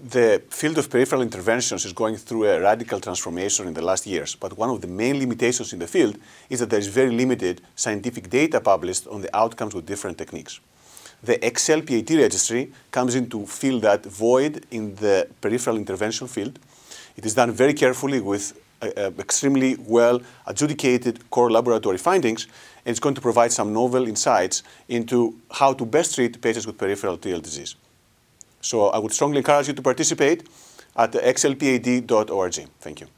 the field of peripheral interventions is going through a radical transformation in the last years, but one of the main limitations in the field is that there is very limited scientific data published on the outcomes with different techniques. The XLPAT registry comes in to fill that void in the peripheral intervention field. It is done very carefully with uh, uh, extremely well adjudicated core laboratory findings, and it's going to provide some novel insights into how to best treat patients with peripheral TIL disease. So I would strongly encourage you to participate at xlpad.org. Thank you.